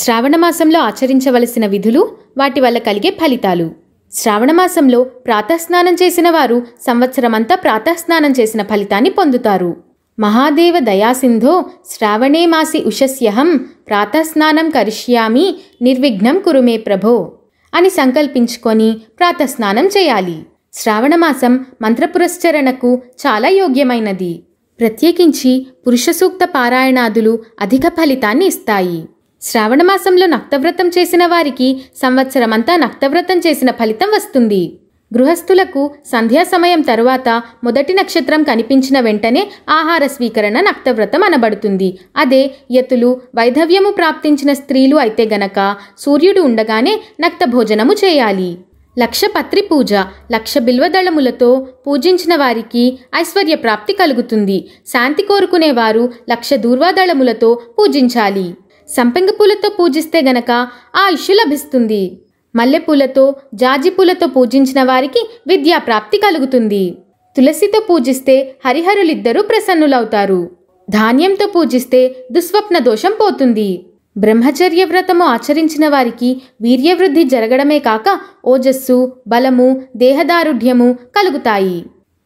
శ్రావణమాసంలో ఆచరించవలసిన విధులు వాటి వల్ల కలిగే ఫలితాలు శ్రావణమాసంలో ప్రాతస్నానం చేసిన వారు సంవత్సరమంతా ప్రాతస్నానం చేసిన ఫలితాన్ని పొందుతారు మహాదేవ దయాసింధో శ్రావణే మాసి ఉషస్యహం ప్రాతస్నానం కరిష్యామి నిర్విఘ్నం కురుమే ప్రభో అని సంకల్పించుకొని ప్రాతస్నానం చేయాలి శ్రావణమాసం మంత్రపురస్చరణకు చాలా యోగ్యమైనది ప్రత్యేకించి పురుష సూక్త పారాయణాదులు అధిక ఫలితాన్ని ఇస్తాయి శ్రావణమాసంలో నక్తవ్రతం చేసిన వారికి సంవత్సరమంతా నక్తవ్రతం చేసిన ఫలితం వస్తుంది గృహస్థులకు సంధ్యా సమయం తరువాత మొదటి నక్షత్రం కనిపించిన వెంటనే ఆహార స్వీకరణ నక్తవ్రతం అనబడుతుంది అదే యతులు వైధవ్యము ప్రాప్తించిన స్త్రీలు అయితే గనక సూర్యుడు ఉండగానే నక్త భోజనము చేయాలి లక్ష పత్రి పూజ లక్ష బిల్వదళములతో పూజించిన వారికి ఐశ్వర్య ప్రాప్తి కలుగుతుంది శాంతి కోరుకునేవారు లక్ష దూర్వాదళములతో పూజించాలి సంపెంగ పూలతో పూజిస్తే గనక ఆ ఇష్యు లభిస్తుంది మల్లెపూలతో జాజిపూలతో పూజించిన వారికి విద్యాప్రాప్తి కలుగుతుంది తులసితో పూజిస్తే హరిహరులిద్దరూ ప్రసన్నులవుతారు ధాన్యంతో పూజిస్తే దుస్వప్న దోషం పోతుంది బ్రహ్మచర్య వ్రతము ఆచరించిన వారికి వీర్యవృద్ధి జరగడమే కాక ఓజస్సు బలము దేహదారుఢ్యము కలుగుతాయి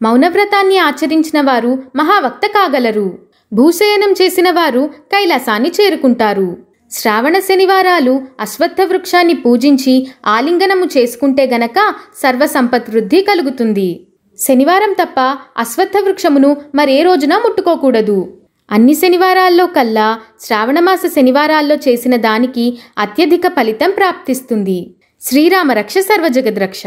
మౌనవ్రతాన్ని ఆచరించిన వారు మహావక్త కాగలరు భూశయనం చేసిన వారు కైలాసాన్ని చేరుకుంటారు శ్రావణ శనివారాలు అశ్వత్థ వృక్షాన్ని పూజించి ఆలింగనము చేసుకుంటే గనక సర్వసంపత్ వృద్ధి కలుగుతుంది శనివారం తప్ప అశ్వత్థ వృక్షమును మరే రోజున ముట్టుకోకూడదు అన్ని శనివారాల్లో కల్లా శ్రావణమాస శనివారాల్లో చేసిన దానికి అత్యధిక ఫలితం ప్రాప్తిస్తుంది శ్రీరామరక్ష సర్వజగద్రక్ష